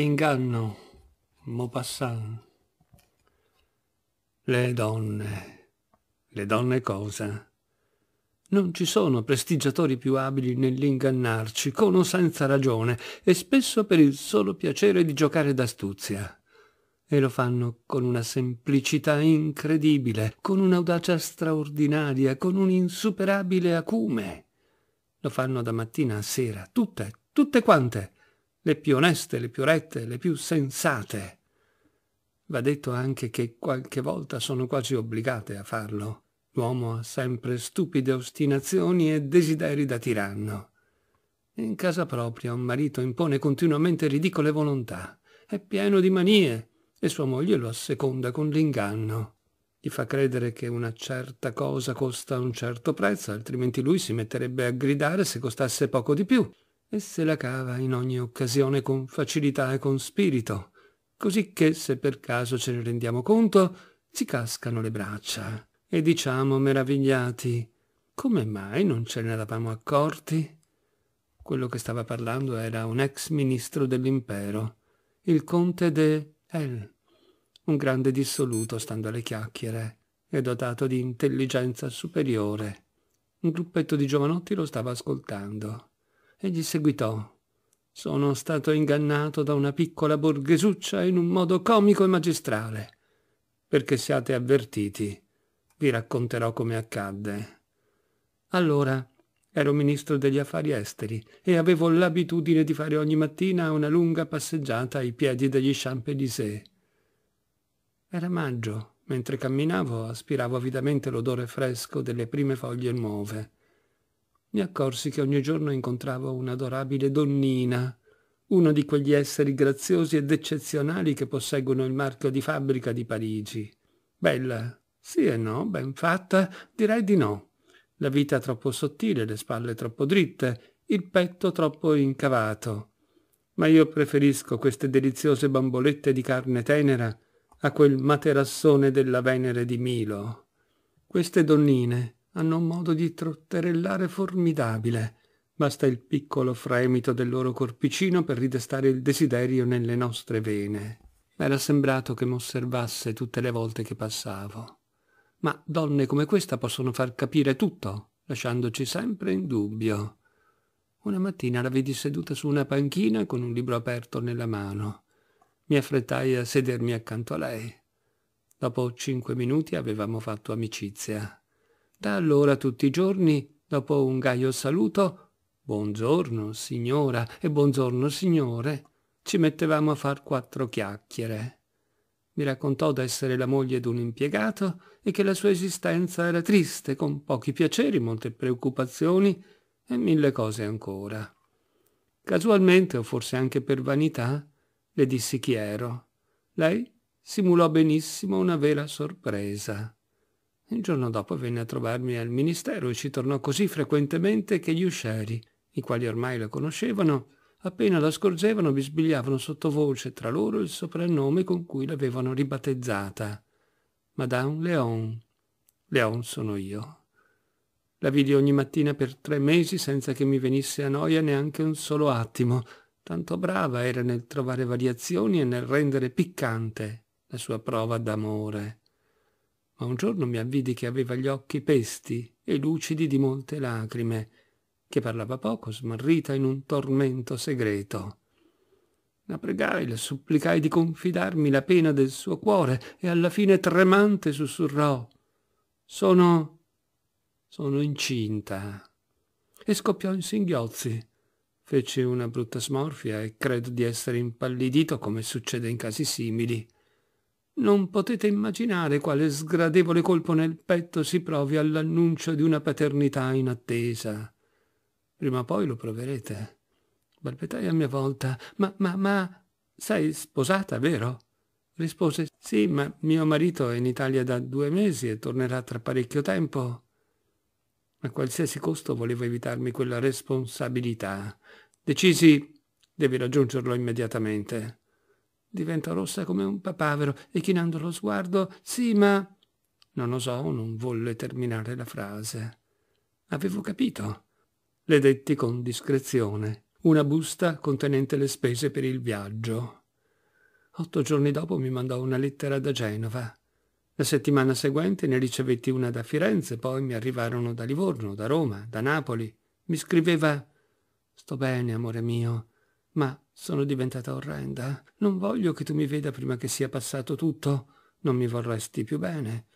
Inganno, Maupassant. Le donne. Le donne cosa? Non ci sono prestigiatori più abili nell'ingannarci, con o senza ragione, e spesso per il solo piacere di giocare d'astuzia. E lo fanno con una semplicità incredibile, con un'audacia straordinaria, con un insuperabile acume. Lo fanno da mattina a sera, tutte, tutte quante le più oneste, le più rette, le più sensate. Va detto anche che qualche volta sono quasi obbligate a farlo. L'uomo ha sempre stupide ostinazioni e desideri da tiranno. In casa propria un marito impone continuamente ridicole volontà, è pieno di manie e sua moglie lo asseconda con l'inganno. Gli fa credere che una certa cosa costa un certo prezzo, altrimenti lui si metterebbe a gridare se costasse poco di più e se la cava in ogni occasione con facilità e con spirito, così che se per caso ce ne rendiamo conto, ci cascano le braccia e diciamo meravigliati come mai non ce ne eravamo accorti? Quello che stava parlando era un ex ministro dell'impero, il conte de El, un grande dissoluto stando alle chiacchiere e dotato di intelligenza superiore. Un gruppetto di giovanotti lo stava ascoltando egli seguitò. Sono stato ingannato da una piccola borghesuccia in un modo comico e magistrale. Perché siate avvertiti, vi racconterò come accadde. Allora ero ministro degli affari esteri e avevo l'abitudine di fare ogni mattina una lunga passeggiata ai piedi degli Champs-Élysées. Era maggio, mentre camminavo aspiravo avidamente l'odore fresco delle prime foglie nuove mi accorsi che ogni giorno incontravo un'adorabile donnina, uno di quegli esseri graziosi ed eccezionali che posseggono il marchio di fabbrica di Parigi. Bella, sì e no, ben fatta, direi di no. La vita troppo sottile, le spalle troppo dritte, il petto troppo incavato. Ma io preferisco queste deliziose bambolette di carne tenera a quel materassone della Venere di Milo. Queste donnine hanno un modo di trotterellare formidabile. Basta il piccolo fremito del loro corpicino per ridestare il desiderio nelle nostre vene. M'era sembrato che m'osservasse tutte le volte che passavo. Ma donne come questa possono far capire tutto, lasciandoci sempre in dubbio. Una mattina la vidi seduta su una panchina con un libro aperto nella mano. Mi affrettai a sedermi accanto a lei. Dopo cinque minuti avevamo fatto amicizia. Da allora tutti i giorni, dopo un gaio saluto, buongiorno signora e buongiorno signore, ci mettevamo a far quattro chiacchiere. Mi raccontò d'essere la moglie d'un impiegato e che la sua esistenza era triste, con pochi piaceri, molte preoccupazioni e mille cose ancora. Casualmente, o forse anche per vanità, le dissi chi ero. Lei simulò benissimo una vera sorpresa. Il giorno dopo venne a trovarmi al ministero e ci tornò così frequentemente che gli uscieri, i quali ormai lo conoscevano, appena la scorgevano bisbigliavano sottovoce tra loro il soprannome con cui l'avevano ribattezzata. Madame Leon. Leon sono io. La vidi ogni mattina per tre mesi senza che mi venisse a noia neanche un solo attimo, tanto brava era nel trovare variazioni e nel rendere piccante la sua prova d'amore ma un giorno mi avvidi che aveva gli occhi pesti e lucidi di molte lacrime, che parlava poco, smarrita in un tormento segreto. La pregai, la supplicai di confidarmi la pena del suo cuore e alla fine tremante sussurrò Sono... sono incinta. E scoppiò in singhiozzi. Fece una brutta smorfia e credo di essere impallidito come succede in casi simili. Non potete immaginare quale sgradevole colpo nel petto si provi all'annuncio di una paternità inattesa. Prima o poi lo proverete. Balbetai a mia volta. Ma, ma, ma, sei sposata, vero? Rispose, sì, ma mio marito è in Italia da due mesi e tornerà tra parecchio tempo. A qualsiasi costo volevo evitarmi quella responsabilità. Decisi, devi raggiungerlo immediatamente diventò rossa come un papavero e chinando lo sguardo, sì, ma... Non osò, non volle terminare la frase. Avevo capito. Le detti con discrezione. Una busta contenente le spese per il viaggio. Otto giorni dopo mi mandò una lettera da Genova. La settimana seguente ne ricevetti una da Firenze, poi mi arrivarono da Livorno, da Roma, da Napoli. Mi scriveva Sto bene, amore mio. Ma sono diventata orrenda. Non voglio che tu mi veda prima che sia passato tutto. Non mi vorresti più bene.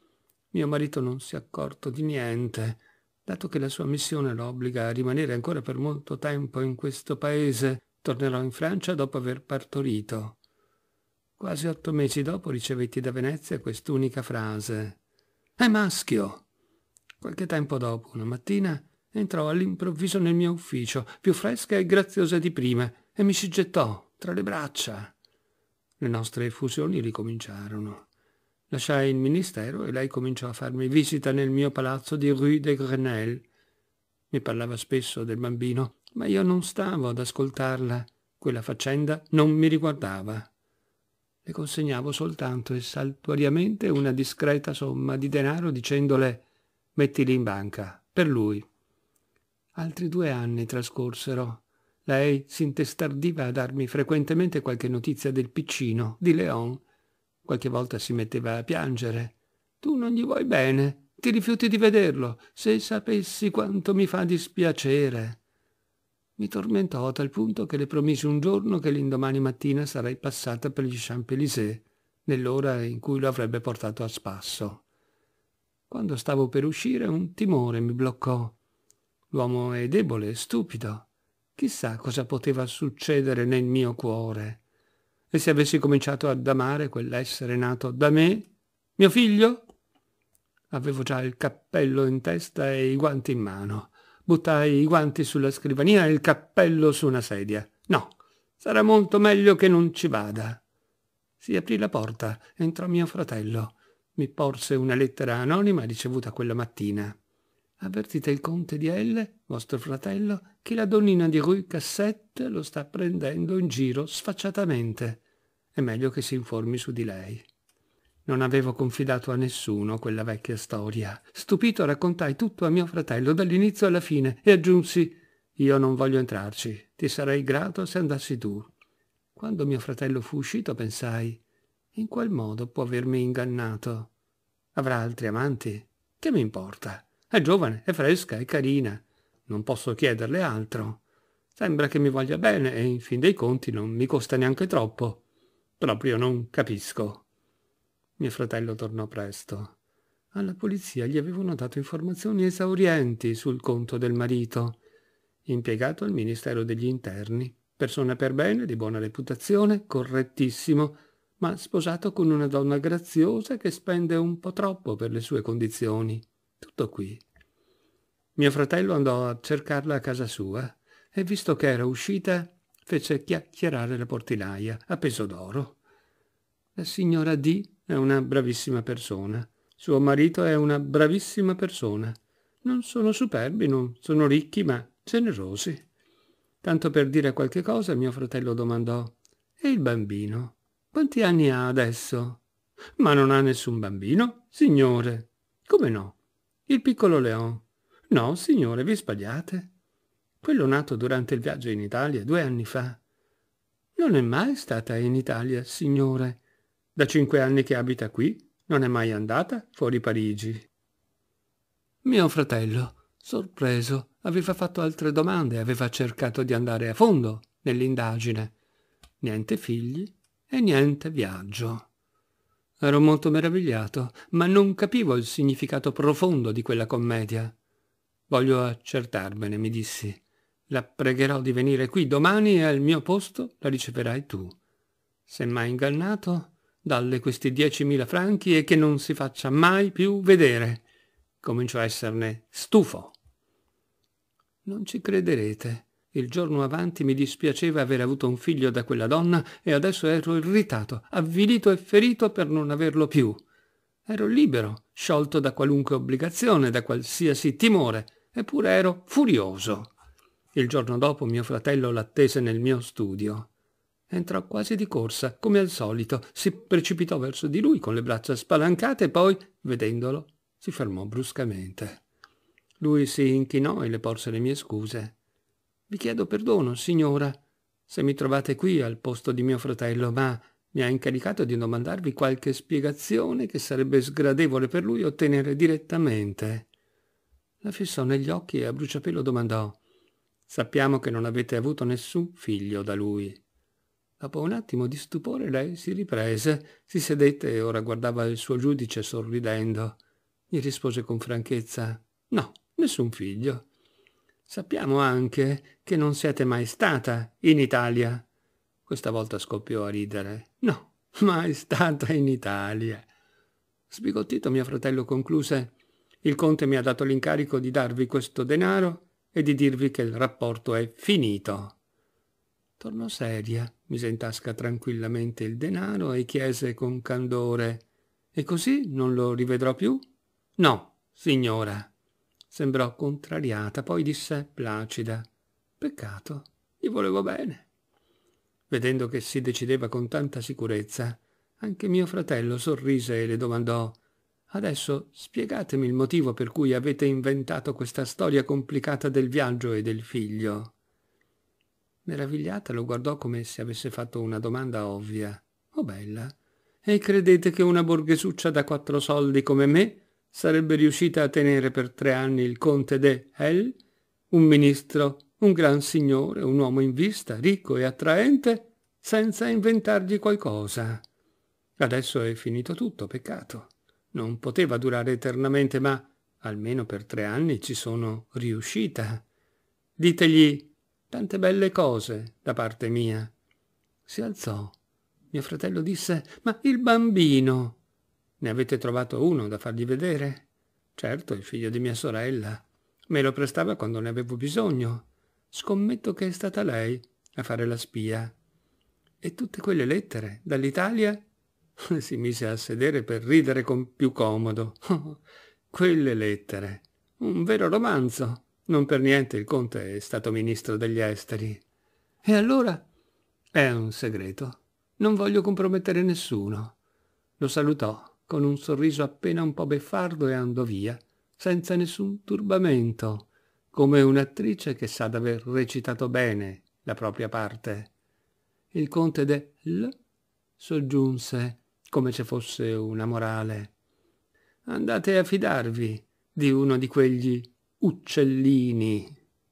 Mio marito non si è accorto di niente. Dato che la sua missione lo obbliga a rimanere ancora per molto tempo in questo paese, tornerò in Francia dopo aver partorito. Quasi otto mesi dopo ricevetti da Venezia quest'unica frase. È maschio! Qualche tempo dopo, una mattina, entrò all'improvviso nel mio ufficio, più fresca e graziosa di prima, e mi si gettò tra le braccia. Le nostre effusioni ricominciarono. Lasciai il ministero e lei cominciò a farmi visita nel mio palazzo di Rue de Grenelle. Mi parlava spesso del bambino, ma io non stavo ad ascoltarla. Quella faccenda non mi riguardava. Le consegnavo soltanto e saltuariamente una discreta somma di denaro dicendole mettili in banca, per lui. Altri due anni trascorsero lei s'intestardiva a darmi frequentemente qualche notizia del piccino, di Leon. Qualche volta si metteva a piangere. Tu non gli vuoi bene, ti rifiuti di vederlo, se sapessi quanto mi fa dispiacere. Mi tormentò a tal punto che le promisi un giorno che l'indomani mattina sarei passata per gli Champs-Élysées, nell'ora in cui lo avrebbe portato a spasso. Quando stavo per uscire un timore mi bloccò. L'uomo è debole, stupido. Chissà cosa poteva succedere nel mio cuore. E se avessi cominciato ad amare quell'essere nato da me? Mio figlio? Avevo già il cappello in testa e i guanti in mano. Buttai i guanti sulla scrivania e il cappello su una sedia. No, sarà molto meglio che non ci vada. Si aprì la porta, entrò mio fratello. Mi porse una lettera anonima ricevuta quella mattina. Avvertite il conte di L, vostro fratello, che la donnina di Rue Cassette lo sta prendendo in giro sfacciatamente. È meglio che si informi su di lei. Non avevo confidato a nessuno quella vecchia storia. Stupito raccontai tutto a mio fratello dall'inizio alla fine e aggiunsi Io non voglio entrarci, ti sarei grato se andassi tu. Quando mio fratello fu uscito pensai In quel modo può avermi ingannato. Avrà altri amanti? Che mi importa? È giovane, è fresca, è carina. Non posso chiederle altro. Sembra che mi voglia bene e in fin dei conti non mi costa neanche troppo. Proprio non capisco. Mio fratello tornò presto. Alla polizia gli avevano dato informazioni esaurienti sul conto del marito. Impiegato al Ministero degli Interni, persona per bene, di buona reputazione, correttissimo, ma sposato con una donna graziosa che spende un po' troppo per le sue condizioni. Tutto qui. Mio fratello andò a cercarla a casa sua e visto che era uscita fece chiacchierare la portinaia a peso d'oro. La signora D è una bravissima persona. Suo marito è una bravissima persona. Non sono superbi, non sono ricchi, ma generosi. Tanto per dire qualche cosa, mio fratello domandò. E il bambino? Quanti anni ha adesso? Ma non ha nessun bambino, signore. Come no? Il piccolo Leon. No, signore, vi sbagliate. Quello nato durante il viaggio in Italia due anni fa. Non è mai stata in Italia, signore. Da cinque anni che abita qui, non è mai andata fuori Parigi. Mio fratello, sorpreso, aveva fatto altre domande, aveva cercato di andare a fondo nell'indagine. Niente figli e niente viaggio. Ero molto meravigliato, ma non capivo il significato profondo di quella commedia. Voglio accertarmene, mi dissi. La pregherò di venire qui domani e al mio posto la riceverai tu. Se m'ha ingannato, dalle questi diecimila franchi e che non si faccia mai più vedere. Comincio a esserne stufo. Non ci crederete, il giorno avanti mi dispiaceva aver avuto un figlio da quella donna e adesso ero irritato, avvilito e ferito per non averlo più. Ero libero, sciolto da qualunque obbligazione, da qualsiasi timore, eppure ero furioso. Il giorno dopo mio fratello l'attese nel mio studio. Entrò quasi di corsa, come al solito, si precipitò verso di lui con le braccia spalancate e poi, vedendolo, si fermò bruscamente. Lui si inchinò e le porse le mie scuse. Vi chiedo perdono, signora, se mi trovate qui al posto di mio fratello, ma mi ha incaricato di domandarvi qualche spiegazione che sarebbe sgradevole per lui ottenere direttamente. La fissò negli occhi e a bruciapelo domandò Sappiamo che non avete avuto nessun figlio da lui. Dopo un attimo di stupore lei si riprese, si sedette e ora guardava il suo giudice sorridendo. Gli rispose con franchezza No, nessun figlio. Sappiamo anche che non siete mai stata in Italia. Questa volta scoppiò a ridere. No, mai stata in Italia. Sbigottito mio fratello concluse Il conte mi ha dato l'incarico di darvi questo denaro e di dirvi che il rapporto è finito. Tornò seria, mise in tasca tranquillamente il denaro e chiese con candore E così non lo rivedrò più? No, signora. Sembrò contrariata, poi disse placida. Peccato, gli volevo bene. Vedendo che si decideva con tanta sicurezza, anche mio fratello sorrise e le domandò Adesso spiegatemi il motivo per cui avete inventato questa storia complicata del viaggio e del figlio. Meravigliata lo guardò come se avesse fatto una domanda ovvia. Oh bella, e credete che una borghesuccia da quattro soldi come me sarebbe riuscita a tenere per tre anni il conte de Hell, un ministro, un gran signore, un uomo in vista, ricco e attraente, senza inventargli qualcosa. Adesso è finito tutto, peccato. Non poteva durare eternamente, ma almeno per tre anni ci sono riuscita. Ditegli tante belle cose da parte mia. Si alzò. Mio fratello disse, ma il bambino. Ne avete trovato uno da fargli vedere? Certo, il figlio di mia sorella. Me lo prestava quando ne avevo bisogno. Scommetto che è stata lei a fare la spia. E tutte quelle lettere, dall'Italia? Si mise a sedere per ridere con più comodo. quelle lettere. Un vero romanzo. Non per niente il conte è stato ministro degli esteri. E allora? È un segreto. Non voglio compromettere nessuno. Lo salutò con un sorriso appena un po' beffardo e andò via, senza nessun turbamento, come un'attrice che sa d'aver recitato bene la propria parte. Il conte de L soggiunse, come se fosse una morale. Andate a fidarvi di uno di quegli uccellini